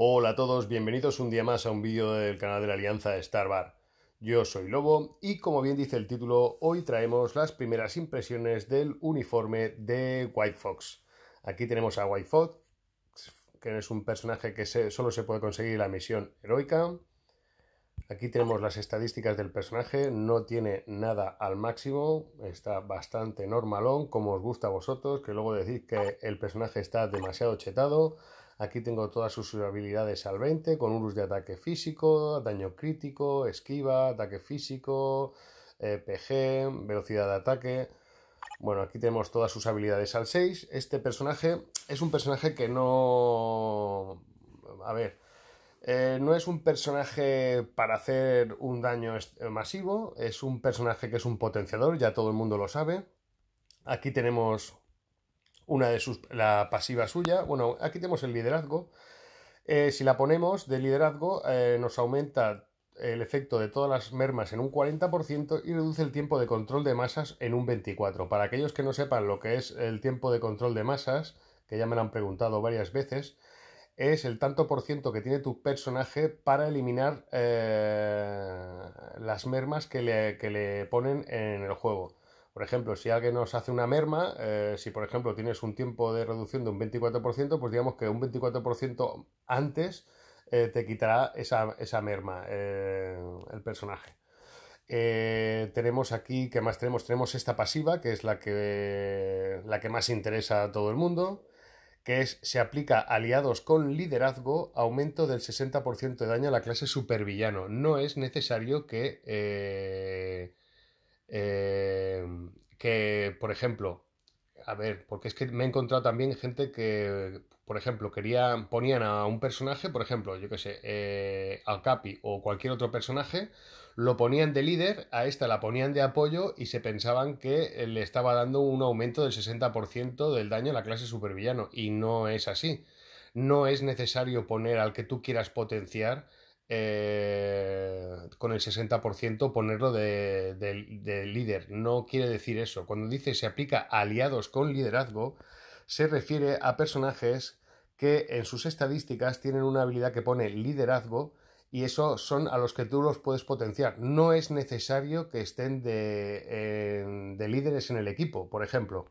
Hola a todos, bienvenidos un día más a un vídeo del canal de la Alianza Starbar. Yo soy Lobo y como bien dice el título, hoy traemos las primeras impresiones del uniforme de White Fox. Aquí tenemos a White Fox, que es un personaje que solo se puede conseguir la misión heroica. Aquí tenemos las estadísticas del personaje, no tiene nada al máximo, está bastante normalón, como os gusta a vosotros, que luego decís que el personaje está demasiado chetado. Aquí tengo todas sus habilidades al 20, con urus de ataque físico, daño crítico, esquiva, ataque físico, eh, PG, velocidad de ataque. Bueno, aquí tenemos todas sus habilidades al 6. Este personaje es un personaje que no... A ver, eh, no es un personaje para hacer un daño eh, masivo, es un personaje que es un potenciador, ya todo el mundo lo sabe. Aquí tenemos una de sus, la pasiva suya. Bueno, aquí tenemos el liderazgo. Eh, si la ponemos de liderazgo, eh, nos aumenta el efecto de todas las mermas en un 40% y reduce el tiempo de control de masas en un 24%. Para aquellos que no sepan lo que es el tiempo de control de masas, que ya me lo han preguntado varias veces, es el tanto por ciento que tiene tu personaje para eliminar eh, las mermas que le ponen en el juego. Por ejemplo, si alguien nos hace una merma, eh, si por ejemplo tienes un tiempo de reducción de un 24%, pues digamos que un 24% antes eh, te quitará esa, merma eh, el personaje. tenemos aquí, ¿qué más tenemos? Tenemos esta pasiva, que es la que, la que más interesa a todo el mundo, que es, se aplica aliados con liderazgo, aumento del 60% de daño a la clase supervillano. No es necesario que que, por ejemplo, a ver, porque es que me he encontrado también gente que, por ejemplo, querían, ponían a un personaje, por ejemplo, yo qué sé, eh, al Capi o cualquier otro personaje, lo ponían de líder, a esta la ponían de apoyo y se pensaban que le estaba dando un aumento del 60% del daño a la clase supervillano. Y no es así. No es necesario poner al que tú quieras potenciar eh, con el 60% ponerlo de, líder. No quiere decir eso. Cuando dice se aplica a aliados con liderazgo, se refiere a personajes que en sus estadísticas tienen una habilidad que pone liderazgo y eso son a los que tú los puedes potenciar. No es necesario que estén de, líderes en el equipo, por ejemplo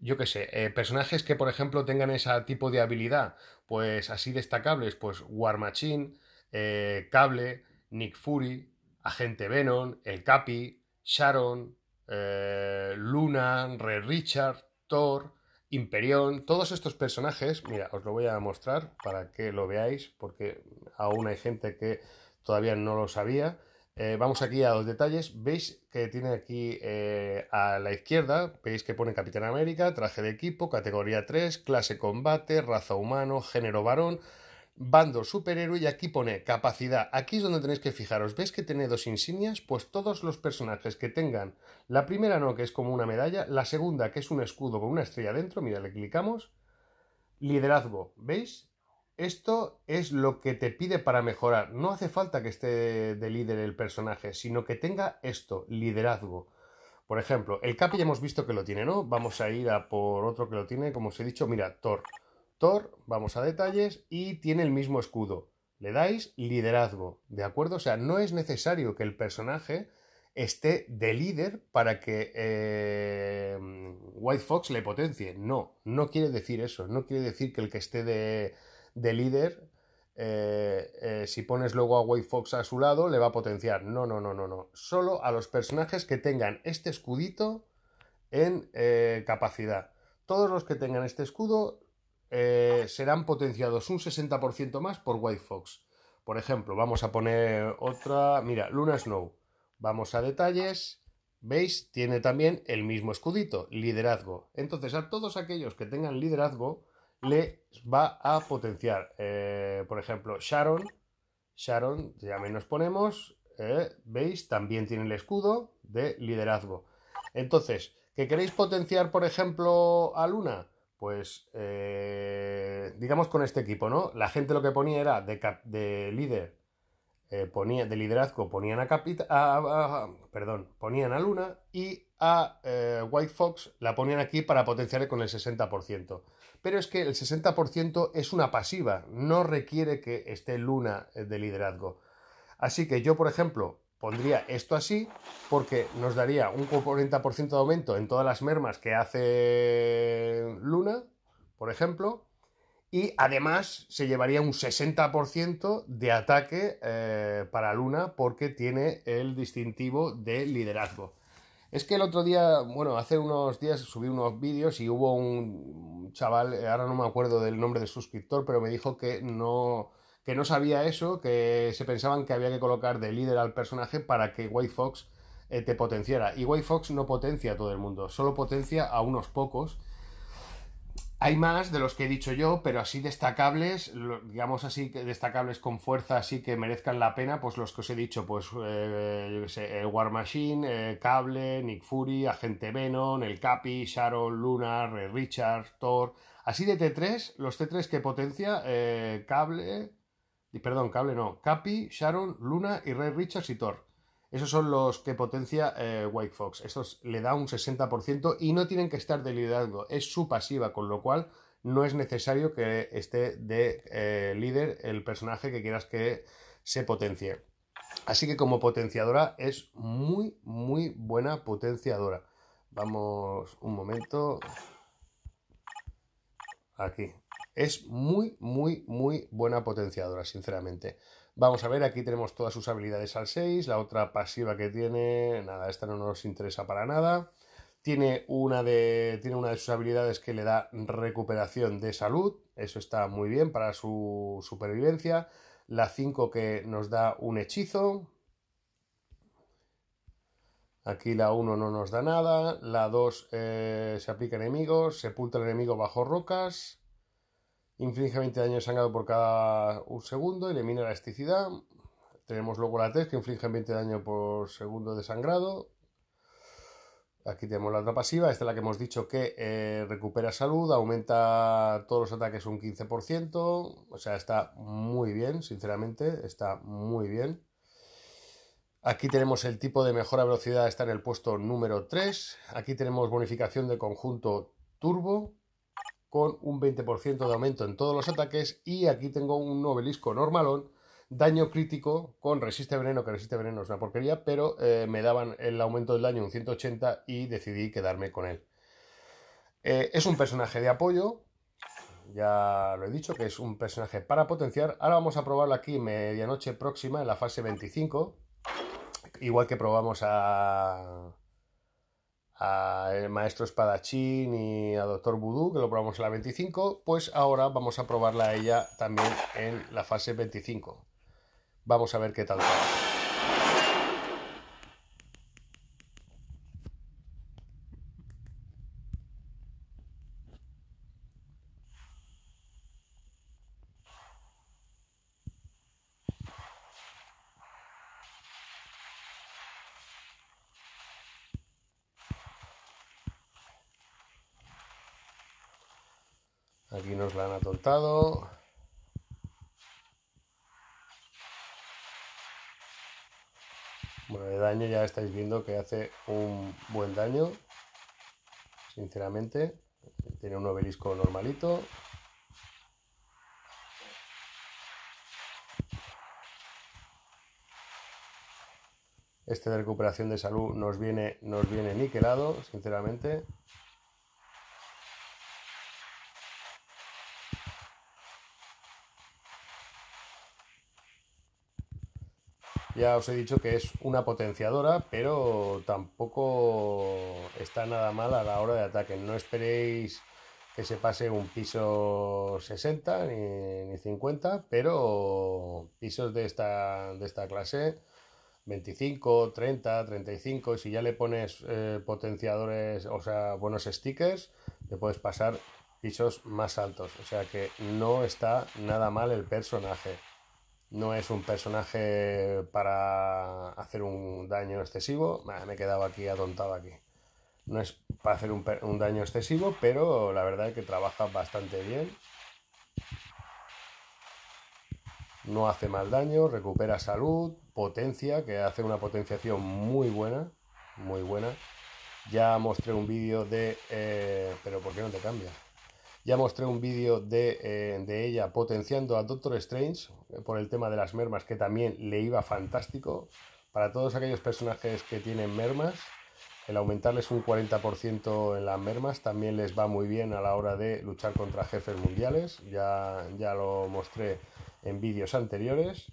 yo qué sé, eh, personajes que por ejemplo tengan ese tipo de habilidad, pues así destacables, pues War Machine, eh, Cable, Nick Fury, Agente Venom, El Capi, Sharon, eh, Luna, red Richard, Thor, Imperión, todos estos personajes, mira, os lo voy a mostrar para que lo veáis, porque aún hay gente que todavía no lo sabía. Eh, vamos aquí a los detalles. Veis que tiene aquí a la izquierda, veis que pone Capitán América, traje de equipo, categoría 3, clase combate, raza humano, género varón, bando superhéroe y aquí pone capacidad. Aquí es donde tenéis que fijaros. ¿Ves que tiene dos insignias? Pues todos los personajes que tengan la primera no, que es como una medalla, la segunda, que es un escudo con una estrella dentro, mira, le clicamos, liderazgo, ¿veis? Esto es lo que te pide para mejorar. No hace falta que esté de líder el personaje, sino que tenga esto, liderazgo. Por ejemplo, el Capi ya hemos visto que lo tiene, ¿no? Vamos a ir a por otro que lo tiene, como os he dicho, mira, Thor vamos a detalles, y tiene el mismo escudo. Le dais liderazgo, ¿de acuerdo? O sea, no es necesario que el personaje esté de líder para que eh, White Fox le potencie. No, no quiere decir eso. No quiere decir que el que esté de, líder, eh, eh, si pones luego a White Fox a su lado, le va a potenciar. No, no, no, no, no. Solo a los personajes que tengan este escudito en capacidad. Todos los que tengan este escudo eh, serán potenciados un 60% más por White Fox. Por ejemplo, vamos a poner otra, mira, Luna Snow. Vamos a detalles. ¿Veis? Tiene también el mismo escudito, liderazgo. Entonces, a todos aquellos que tengan liderazgo, les va a potenciar. Eh, por ejemplo, Sharon. Sharon, ya menos ponemos. Eh, ¿Veis? También tiene el escudo de liderazgo. Entonces, ¿qué queréis potenciar, por ejemplo, a Luna? pues eh, digamos con este equipo, ¿no? La gente lo que ponía era de, líder, eh, ponía, de liderazgo ponían a, Capita, perdón, ponían a Luna y a eh, White Fox la ponían aquí para potenciarle con el 60%. Pero es que el 60% es una pasiva, no requiere que esté Luna de liderazgo. Así que yo, por ejemplo, pondría esto así porque nos daría un 40% de aumento en todas las mermas que hace Luna, por ejemplo, y además se llevaría un 60% de ataque eh, para Luna porque tiene el distintivo de liderazgo. Es que el otro día, bueno, hace unos días subí unos vídeos y hubo un chaval, ahora no me acuerdo del nombre del suscriptor, pero me dijo que no, que no sabía eso, que se pensaban que había que colocar de líder al personaje para que White Fox eh, te potenciara. Y White Fox no potencia a todo el mundo, solo potencia a unos pocos. Hay más de los que he dicho yo, pero así destacables, digamos así, destacables con fuerza, así que merezcan la pena, pues los que os he dicho, pues eh, sé, War Machine, eh, Cable, Nick Fury, Agente Venom, El Capi, Sharon, Lunar, eh, Richard, Thor. Así de T3, los T3 que potencia, Cable, Perdón, Cable no. Capi, Sharon, Luna y Ray Richards y Thor. Esos son los que potencia eh, White Fox. Estos le da un 60% y no tienen que estar de liderazgo. Es su pasiva, con lo cual no es necesario que esté de eh, líder el personaje que quieras que se potencie. Así que como potenciadora es muy, muy buena potenciadora. Vamos un momento. Aquí. Es muy, muy, muy buena potenciadora, sinceramente. Vamos a ver, aquí tenemos todas sus habilidades al 6, la otra pasiva que tiene, nada, esta no nos interesa para nada. Tiene una, de, tiene una de sus habilidades que le da recuperación de salud, eso está muy bien para su supervivencia. La 5 que nos da un hechizo. Aquí la 1 no nos da nada. La 2 eh, se aplica enemigos, sepulta el enemigo bajo rocas. Inflige 20 daños sangrado por cada un segundo, elimina elasticidad. Tenemos luego la 3 que inflige 20 daño por segundo de sangrado. Aquí tenemos la otra pasiva, esta es la que hemos dicho que eh, recupera salud, aumenta todos los ataques un 15%, o sea, está muy bien, sinceramente, está muy bien. Aquí tenemos el tipo de mejora velocidad, está en el puesto número 3. Aquí tenemos bonificación de conjunto turbo, con un 20% de aumento en todos los ataques y aquí tengo un obelisco normalón, daño crítico con resiste veneno, que resiste veneno es una porquería, pero eh, me daban el aumento del daño un 180 y decidí quedarme con él. Eh, es un personaje de apoyo, ya lo he dicho, que es un personaje para potenciar. Ahora vamos a probarlo aquí medianoche próxima en la fase 25, igual que probamos a el eh, Maestro Espadachín y a Doctor Voodoo, que lo probamos en la 25, pues ahora vamos a probarla a ella también en la fase 25. Vamos a ver qué tal Aquí nos la han atontado. Bueno, de daño ya estáis viendo que hace un buen daño. Sinceramente. Tiene un obelisco normalito. Este de recuperación de salud nos viene, nos viene niquelado, sinceramente. Ya os he dicho que es una potenciadora, pero tampoco está nada mal a la hora de ataque. No esperéis que se pase un piso 60 ni, 50, pero pisos de esta, de esta clase 25, 30, 35, si ya le pones eh, potenciadores, o sea, buenos stickers, te puedes pasar pisos más altos. O sea que no está nada mal el personaje. No es un personaje para hacer un daño excesivo. Me he quedado aquí atontado aquí. No es para hacer un, daño excesivo, pero la verdad es que trabaja bastante bien. No hace mal daño, recupera salud, potencia, que hace una potenciación muy buena, muy buena. Ya mostré un vídeo de... Eh, pero ¿por qué no te cambias? Ya mostré un vídeo eh, de, ella potenciando a Doctor Strange eh, por el tema de las mermas, que también le iba fantástico. Para todos aquellos personajes que tienen mermas, el aumentarles un 40% en las mermas también les va muy bien a la hora de luchar contra jefes mundiales. Ya, ya lo mostré en vídeos anteriores.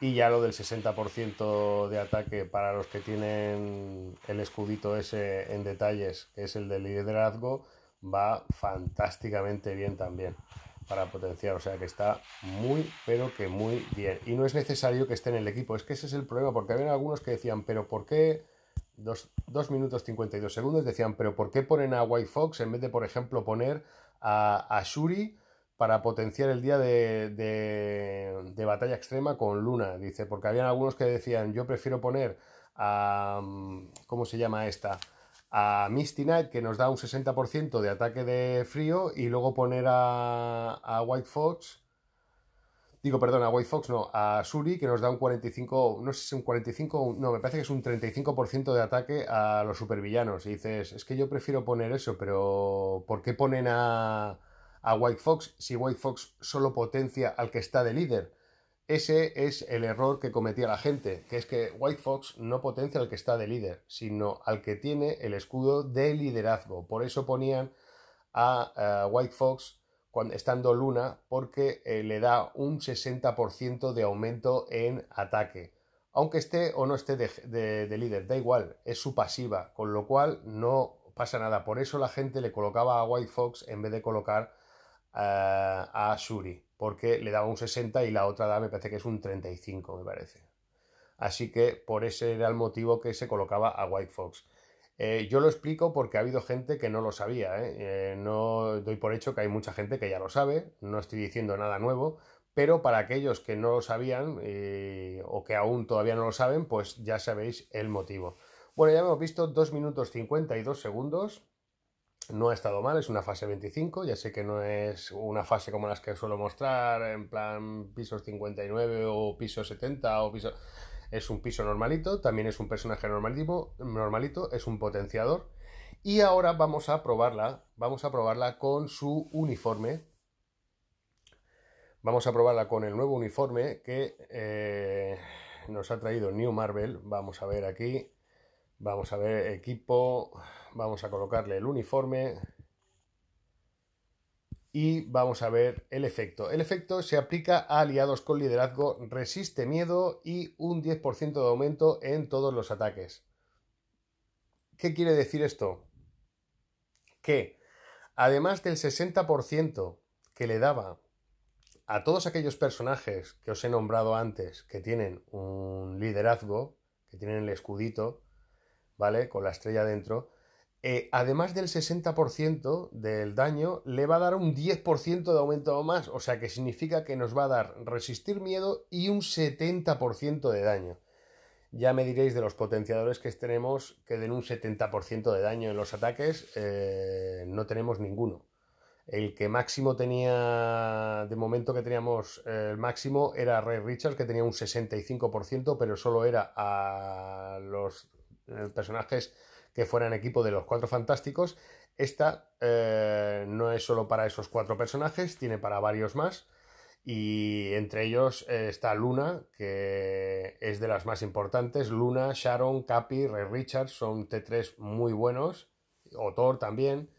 Y ya lo del 60% de ataque para los que tienen el escudito ese en detalles, es el de liderazgo, va fantásticamente bien también para potenciar, o sea que está muy, pero que muy bien. Y no es necesario que esté en el equipo, es que ese es el problema, porque había algunos que decían, pero ¿por qué? 2 minutos 52 segundos decían, pero ¿por qué ponen a White Fox en vez de, por ejemplo, poner a, Shuri para potenciar el día de, batalla extrema con Luna? Dice, porque había algunos que decían, yo prefiero poner a... Mm, ¿Cómo se llama esta? a Misty Knight, que nos da un 60% de ataque de frío, y luego poner a, White Fox, digo, perdón, a White Fox, no, a Suri, que nos da un 45, no sé si es un 45, no, me parece que es un 35% de ataque a los supervillanos. Y dices, es que yo prefiero poner eso, pero ¿por qué ponen a, a White Fox si White Fox solo potencia al que está de líder? Ese es el error que cometía la gente, que es que White Fox no potencia al que está de líder, sino al que tiene el escudo de liderazgo. Por eso ponían a White Fox cuando, estando Luna, porque eh, le da un 60% de aumento en ataque. Aunque esté o no esté de, líder, da igual, es su pasiva, con lo cual no pasa nada. Por eso la gente le colocaba a White Fox en vez de colocar a Shuri porque le daba un 60 y la otra me parece que es un 35, me parece. Así que por ese era el motivo que se colocaba a White Fox. Eh, yo lo explico porque ha habido gente que no lo sabía. ¿eh? Eh, no doy por hecho que hay mucha gente que ya lo sabe, no estoy diciendo nada nuevo, pero para aquellos que no lo sabían o que aún todavía no lo saben, pues ya sabéis el motivo. Bueno, ya hemos visto 2 minutos 52 segundos no ha estado mal, es una fase 25, ya sé que no es una fase como las que suelo mostrar, en plan piso 59 o piso 70 o piso... Es un piso normalito, también es un personaje normalito, normalito es un potenciador. Y ahora vamos a probarla, vamos a probarla con su uniforme. Vamos a probarla con el nuevo uniforme que eh, nos ha traído New Marvel. Vamos a ver aquí. Vamos a ver equipo, vamos a colocarle el uniforme y vamos a ver el efecto. El efecto se aplica a aliados con liderazgo, resiste miedo y un 10% de aumento en todos los ataques. ¿Qué quiere decir esto? Que además del 60% que le daba a todos aquellos personajes que os he nombrado antes que tienen un liderazgo, que tienen el escudito, ¿vale? Con la estrella dentro. Eh, además del 60% del daño, le va a dar un 10% de aumento o más, o sea que significa que nos va a dar resistir miedo y un 70% de daño. Ya me diréis de los potenciadores que tenemos que den un 70% de daño en los ataques, eh, no tenemos ninguno. El que máximo tenía, de momento que teníamos eh, el máximo, era Ray Richards, que tenía un 65%, pero solo era a los eh, personajes que fueran equipo de los cuatro fantásticos. Esta eh, no es solo para esos cuatro personajes, tiene para varios más. Y entre ellos eh, está Luna, que es de las más importantes. Luna, Sharon, Capi, Ray Richards son T3 muy buenos. O Thor también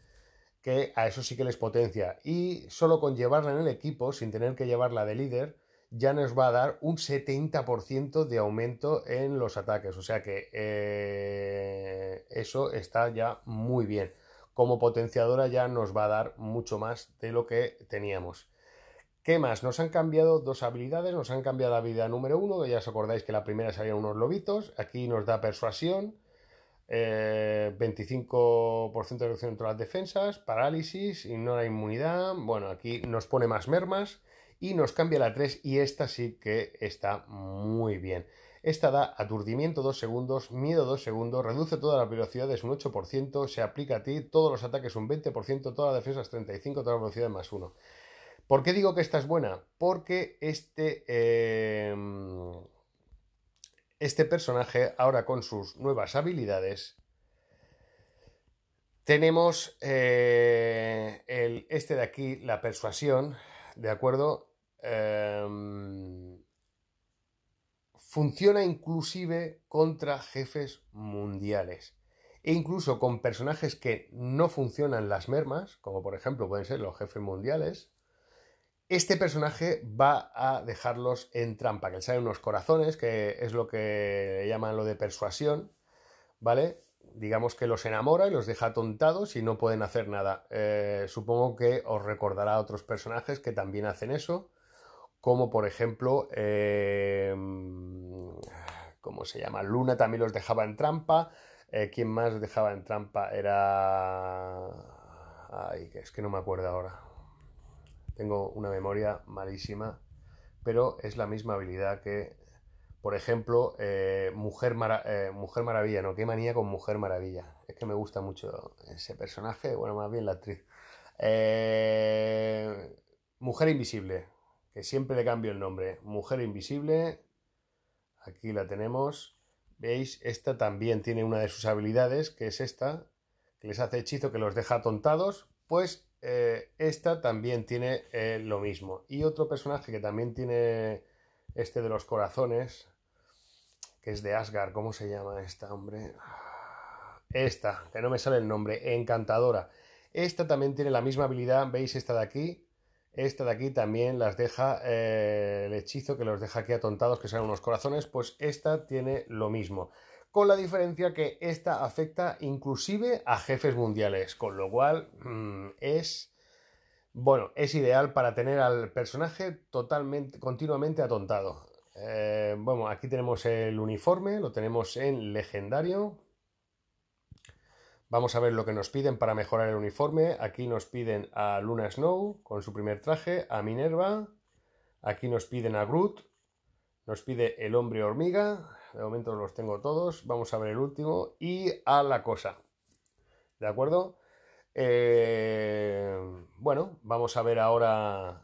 que a eso sí que les potencia. Y solo con llevarla en el equipo, sin tener que llevarla de líder, ya nos va a dar un 70% de aumento en los ataques. O sea que eh, eso está ya muy bien. Como potenciadora ya nos va a dar mucho más de lo que teníamos. ¿Qué más? Nos han cambiado dos habilidades. Nos han cambiado la habilidad número uno, ya os acordáis que la primera serían unos lobitos. Aquí nos da persuasión. 25% eh, de reducción entre las defensas, parálisis, ignora inmunidad. Bueno, aquí nos pone más mermas y nos cambia la 3 y esta sí que está muy bien. Esta da aturdimiento 2 segundos, miedo 2 segundos, reduce todas las velocidades un 8%, se aplica a ti todos los ataques un 20%, todas defensa defensas 35, todas velocidad velocidades más 1. ¿Por qué digo que esta es buena? Porque este, em, este personaje, ahora con sus nuevas habilidades, tenemos eh, el, este de aquí, la persuasión, ¿de acuerdo? Em, funciona inclusive contra jefes mundiales e incluso con personajes que no funcionan las mermas, como por ejemplo pueden ser los jefes mundiales, este personaje va a dejarlos en trampa, que le sale unos corazones, que es lo que llaman lo de persuasión, ¿vale? Digamos que los enamora y los deja atontados y no pueden hacer nada. Eh, supongo que os recordará a otros personajes que también hacen eso como por ejemplo, em, ¿cómo se llama? Luna también los dejaba en trampa. Eh, ¿Quién más dejaba en trampa? Era... Ay, es que no me acuerdo ahora. Tengo una memoria malísima, pero es la misma habilidad que, por ejemplo, eh, Mujer, eh, Mujer Maravilla, ¿no? Qué manía con Mujer Maravilla. Es que me gusta mucho ese personaje, bueno, más bien la actriz. Mujer Invisible, que siempre le cambio el nombre. Mujer Invisible. Aquí la tenemos. ¿Veis? Esta también tiene una de sus habilidades, que es esta, que les hace hechizo que los deja atontados. Pues eh, esta también tiene eh, lo mismo. Y otro personaje que también tiene este de los corazones, que es de Asgard. ¿Cómo se llama esta, hombre? Esta, que no me sale el nombre, encantadora. Esta también tiene la misma habilidad, veis esta de aquí, esta de aquí también las deja eh, el hechizo que los deja aquí atontados, que sean unos corazones, pues esta tiene lo mismo. Con la diferencia que esta afecta inclusive a jefes mundiales, con lo cual mm, es... Bueno, es ideal para tener al personaje totalmente, continuamente atontado. Eh, bueno, aquí tenemos el uniforme, lo tenemos en legendario, Vamos a ver lo que nos piden para mejorar el uniforme. Aquí nos piden a Luna Snow con su primer traje, a Minerva. Aquí nos piden a Groot. Nos pide el hombre hormiga. De momento los tengo todos. Vamos a ver el último. Y a la cosa. ¿De acuerdo? Eh, bueno, vamos a ver ahora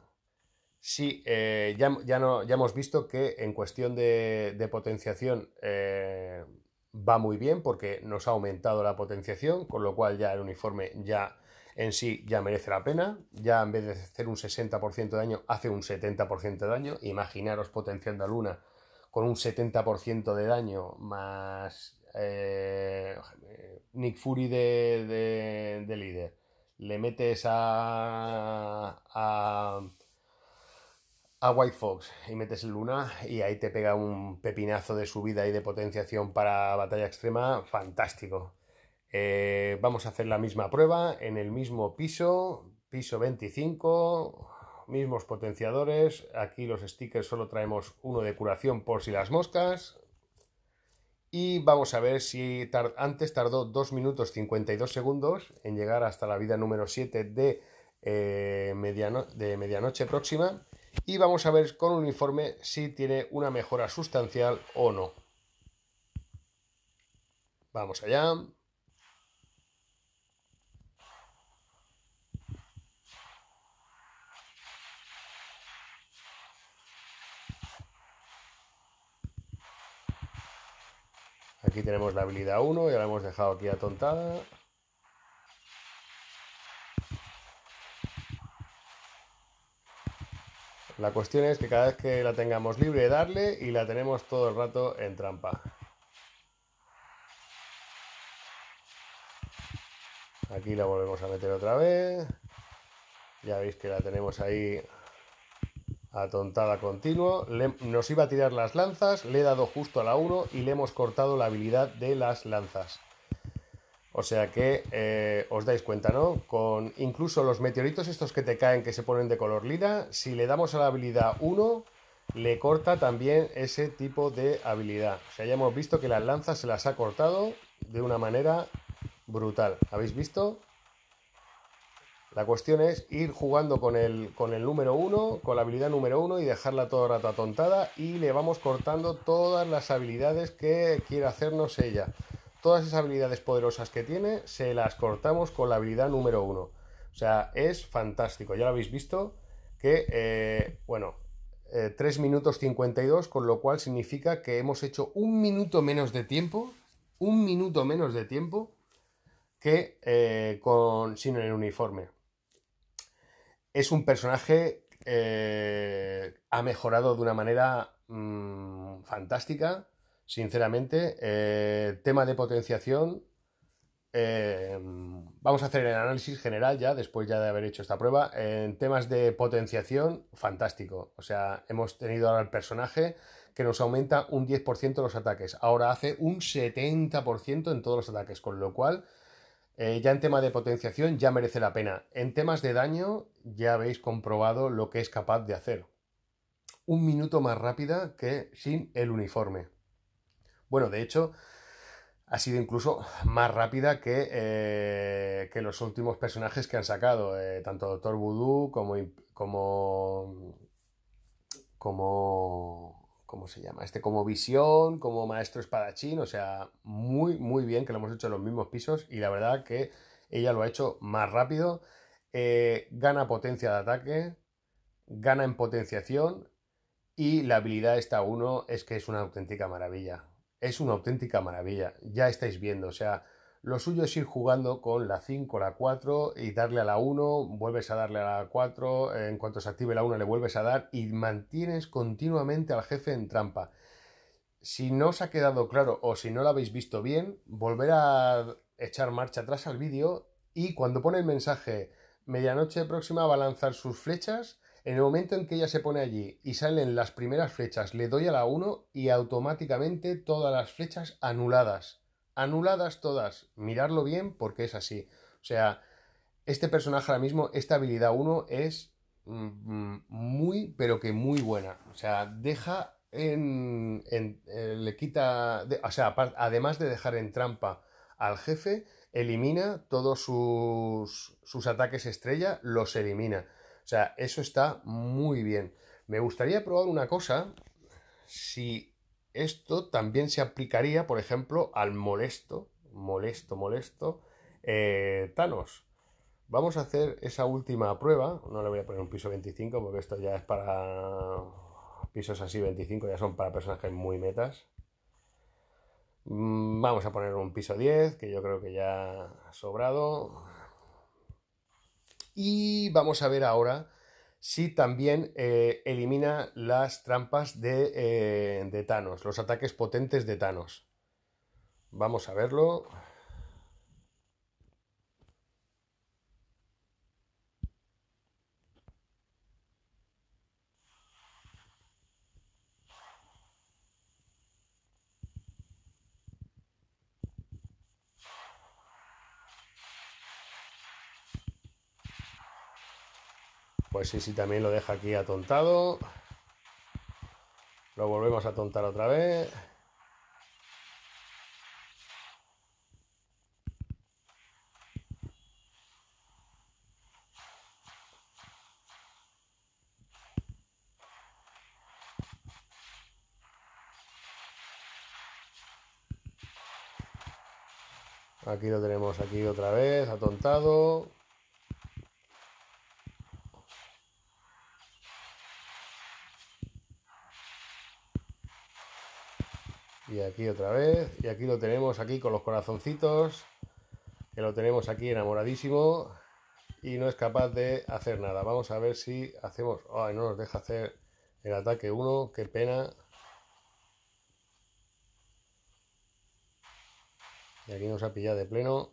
Sí, eh, ya, no, ya hemos visto que en cuestión de, potenciación eh, va muy bien porque nos ha aumentado la potenciación, con lo cual ya el uniforme ya en sí ya merece la pena, ya en vez de hacer un 60% de daño, hace un 70% de daño, imaginaros potenciando a Luna con un 70% de daño más eh, Nick Fury de, líder, le metes a a White Fox y metes el Luna y ahí te pega un pepinazo de subida y de potenciación para batalla extrema fantástico. Eh, vamos a hacer la misma prueba en el mismo piso, piso 25, mismos potenciadores. Aquí los stickers solo traemos uno de curación por si las moscas. Y vamos a ver si antes tardó 2 minutos 52 segundos en llegar hasta la vida número 7 eh, de medianoche próxima y vamos a ver con un informe si tiene una mejora sustancial o no. Vamos allá. Aquí tenemos la habilidad 1, ya la hemos dejado aquí atontada. La cuestión es que cada vez que la tengamos libre, darle y la tenemos todo el rato en trampa. Aquí la volvemos a meter otra vez. Ya veis que la tenemos ahí atontada continuo. nos iba a tirar las lanzas, le he dado justo a la 1 y le hemos cortado la habilidad de las lanzas. O sea que eh, os dais cuenta, ¿no? Con incluso los meteoritos estos que te caen que se ponen de color lila, si le damos a la habilidad 1, le corta también ese tipo de habilidad. O sea, ya hemos visto que las lanzas se las ha cortado de una manera brutal. ¿Habéis visto? La cuestión es ir jugando con el, con el número 1, con la habilidad número 1 y dejarla todo rata atontada y le vamos cortando todas las habilidades que quiere hacernos ella todas esas habilidades poderosas que tiene, se las cortamos con la habilidad número uno. O sea, es fantástico. Ya lo habéis visto que, eh, bueno, 3 eh, minutos 52, con lo cual significa que hemos hecho un minuto menos de tiempo, un minuto menos de tiempo que eh, con, sin el uniforme. Es un personaje ha mejorado de una manera mm, fantástica sinceramente. Eh, tema de potenciación. Eh, vamos a hacer el análisis general ya, después ya de haber hecho esta prueba. En temas de potenciación, fantástico. O sea, hemos tenido ahora el personaje que nos aumenta un 10% los ataques. Ahora hace un 70% en todos los ataques, con lo cual... Eh, ya en tema de potenciación ya merece la pena. En temas de daño ya habéis comprobado lo que es capaz de hacer. Un minuto más rápida que sin el uniforme. Bueno, de hecho, ha sido incluso más rápida que, eh, que los últimos personajes que han sacado, eh, tanto Doctor Voodoo como, como, ¿cómo se llama? Este como Visión, como Maestro Espadachín, o sea, muy, muy bien que lo hemos hecho en los mismos pisos y la verdad que ella lo ha hecho más rápido, eh, gana potencia de ataque, gana en potenciación y la habilidad esta 1 es que es una auténtica maravilla es una auténtica maravilla, ya estáis viendo, o sea, lo suyo es ir jugando con la 5, la 4 y darle a la 1, vuelves a darle a la 4, en cuanto se active la 1 le vuelves a dar y mantienes continuamente al jefe en trampa. Si no os ha quedado claro o si no lo habéis visto bien, volver a echar marcha atrás al vídeo y cuando pone el mensaje medianoche próxima va a lanzar sus flechas, en el momento en que ella se pone allí y salen las primeras flechas, le doy a la 1 y automáticamente todas las flechas anuladas. Anuladas todas. Mirarlo bien porque es así. O sea, este personaje ahora mismo, esta habilidad 1 es mm, mm, muy, pero que muy buena. O sea, deja en... Eh, le quita... o sea, además de dejar en trampa al jefe, elimina todos sus, sus ataques estrella, los elimina o sea, eso está muy bien. Me gustaría probar una cosa, si esto también se aplicaría, por ejemplo, al molesto, molesto, molesto, eh, Thanos. Vamos a hacer esa última prueba. No le voy a poner un piso 25 porque esto ya es para pisos así 25, ya son para personajes muy metas. Mm, vamos a poner un piso 10, que yo creo que ya ha sobrado. Y vamos a ver ahora si también eh, elimina las trampas de, eh, de Thanos, los ataques potentes de Thanos. Vamos a verlo. Pues sí, sí, también lo deja aquí atontado. Lo volvemos a atontar otra vez. Aquí lo tenemos aquí otra vez, atontado. aquí otra vez. Y aquí lo tenemos aquí con los corazoncitos. Que lo tenemos aquí enamoradísimo. Y no es capaz de hacer nada. Vamos a ver si hacemos... no nos deja hacer el ataque 1. Qué pena. Y aquí nos ha pillado de pleno.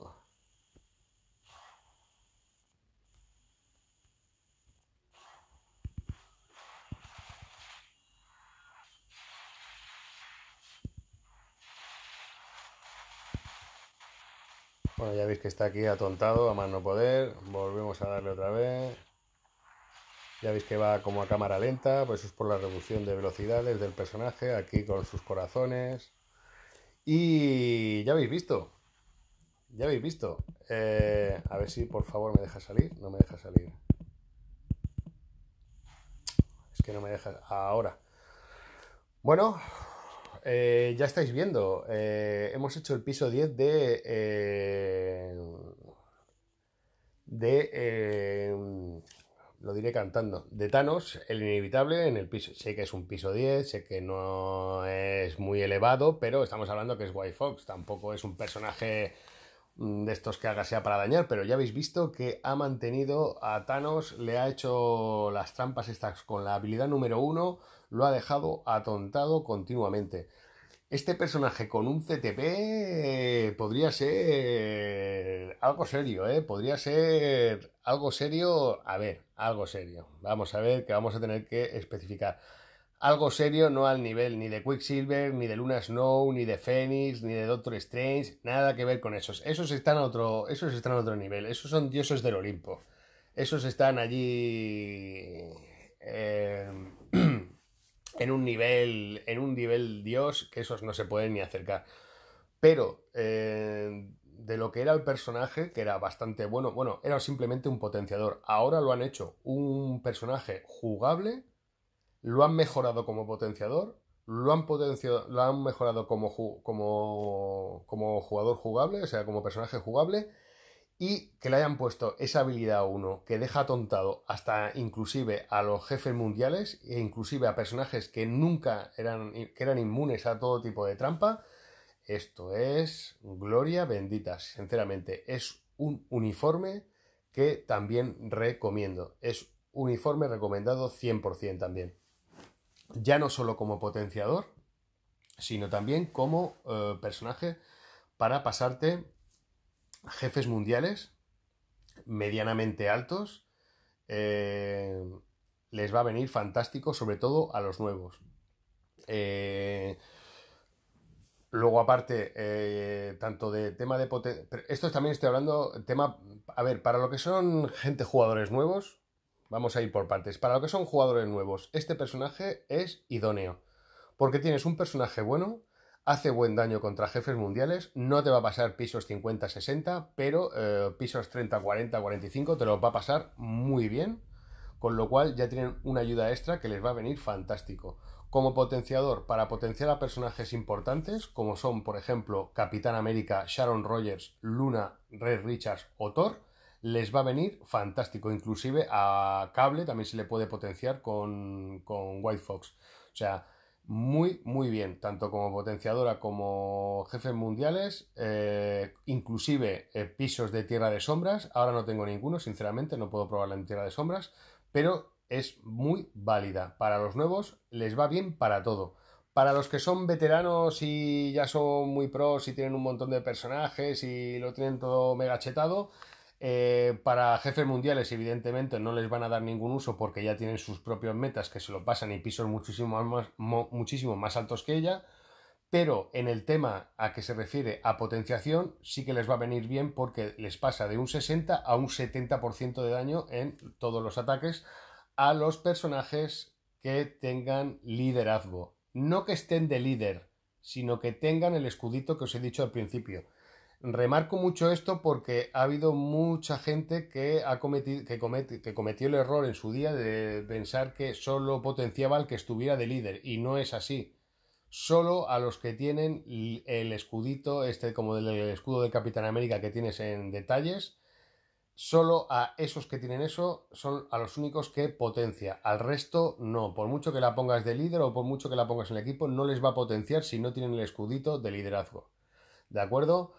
que está aquí atontado, a más no poder. Volvemos a darle otra vez. Ya veis que va como a cámara lenta, pues es por la reducción de velocidades del personaje, aquí con sus corazones. Y ya habéis visto, ya habéis visto. Eh, a ver si por favor me deja salir, no me deja salir. Es que no me deja ahora. Bueno, eh, ya estáis viendo, eh, hemos hecho el piso 10 de... Eh, de... lo diré cantando, de Thanos, el inevitable en el piso. Sé que es un piso 10, sé que no es muy elevado, pero estamos hablando que es White Fox, tampoco es un personaje mm, de estos que haga sea para dañar, pero ya habéis visto que ha mantenido a Thanos, le ha hecho las trampas estas con la habilidad número 1 lo ha dejado atontado continuamente. Este personaje con un CTP eh, podría ser algo serio, ¿eh? Podría ser algo serio, a ver, algo serio. Vamos a ver que vamos a tener que especificar. Algo serio, no al nivel ni de Quicksilver, ni de Luna Snow, ni de Phoenix, ni de Doctor Strange, nada que ver con esos. Esos están a otro, esos están otro nivel, esos son dioses del Olimpo. Esos están allí eh, en un nivel, en un nivel dios que esos no se pueden ni acercar. Pero eh, de lo que era el personaje, que era bastante bueno, bueno, era simplemente un potenciador. Ahora lo han hecho un personaje jugable, lo han mejorado como potenciador, lo han potenciado, lo han mejorado como, como, como jugador jugable, o sea, como personaje jugable y que le hayan puesto esa habilidad a uno que deja atontado hasta inclusive a los jefes mundiales e inclusive a personajes que nunca eran, que eran inmunes a todo tipo de trampa, esto es gloria bendita, sinceramente. Es un uniforme que también recomiendo. Es uniforme recomendado 100% también. Ya no solo como potenciador, sino también como eh, personaje para pasarte jefes mundiales medianamente altos, eh, les va a venir fantástico, sobre todo a los nuevos. Eh, luego, aparte, eh, tanto de tema de potencia. Esto también estoy hablando, tema. A ver, para lo que son gente, jugadores nuevos, vamos a ir por partes. Para lo que son jugadores nuevos, este personaje es idóneo. Porque tienes un personaje bueno, hace buen daño contra jefes mundiales, no te va a pasar pisos 50-60, pero eh, pisos 30-40-45 te los va a pasar muy bien, con lo cual ya tienen una ayuda extra que les va a venir fantástico. Como potenciador, para potenciar a personajes importantes, como son, por ejemplo, Capitán América, Sharon Rogers, Luna, Red Richards o Thor, les va a venir fantástico. Inclusive a Cable también se le puede potenciar con, con White Fox. O sea, muy, muy bien, tanto como potenciadora como jefes mundiales, eh, inclusive eh, pisos de tierra de sombras. Ahora no tengo ninguno, sinceramente, no puedo probarla en tierra de sombras, pero es muy válida. Para los nuevos les va bien para todo. Para los que son veteranos y ya son muy pros y tienen un montón de personajes y lo tienen todo mega chetado, eh, para jefes mundiales, evidentemente, no les van a dar ningún uso porque ya tienen sus propias metas que se lo pasan y pisos muchísimo más, muchísimo más altos que ella. Pero en el tema a que se refiere a potenciación, sí que les va a venir bien porque les pasa de un 60 a un 70% de daño en todos los ataques a los personajes que tengan liderazgo. No que estén de líder, sino que tengan el escudito que os he dicho al principio Remarco mucho esto porque ha habido mucha gente que, ha cometió el error en su día de pensar que solo potenciaba al que estuviera de líder, y no es así. Solo a los que tienen el escudito, este como el escudo de Capitán América que tienes en detalles, solo a esos que tienen eso son a los únicos que potencia. Al resto no. Por mucho que la pongas de líder o por mucho que la pongas en el equipo, no les va a potenciar si no tienen el escudito de liderazgo. ¿De acuerdo?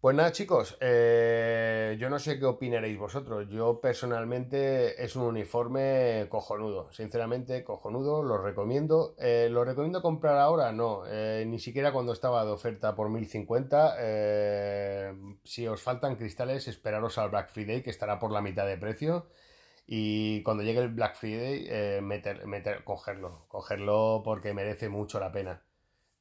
Pues nada, chicos, eh, yo no sé qué opinaréis vosotros. Yo personalmente es un uniforme cojonudo, sinceramente cojonudo, lo recomiendo. Eh, ¿Lo recomiendo comprar ahora? No, eh, ni siquiera cuando estaba de oferta por 1050. si os faltan cristales, esperaros al Black Friday, que estará por la mitad de precio. Y cuando llegue el Black Friday, meter, meter, cogerlo, cogerlo porque merece mucho la pena.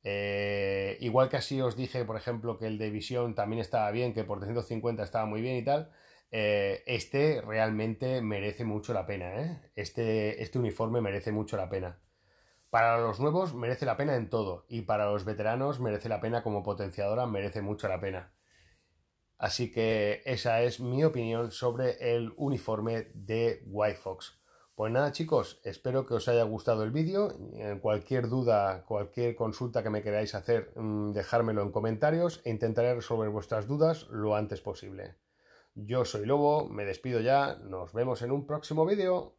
Eh, igual que así os dije, por ejemplo, que el de Visión también estaba bien, que por 350 estaba muy bien y tal. Eh, este realmente merece mucho la pena, ¿eh? Este, este uniforme merece mucho la pena. Para los nuevos merece la pena en todo, y para los veteranos merece la pena como potenciadora, merece mucho la pena. Así que esa es mi opinión sobre el uniforme de White Fox. Pues nada chicos, espero que os haya gustado el vídeo. Eh, cualquier duda, cualquier consulta que me queráis hacer, mm, dejármelo en comentarios e intentaré resolver vuestras dudas lo antes posible. Yo soy Lobo, me despido ya, nos vemos en un próximo vídeo.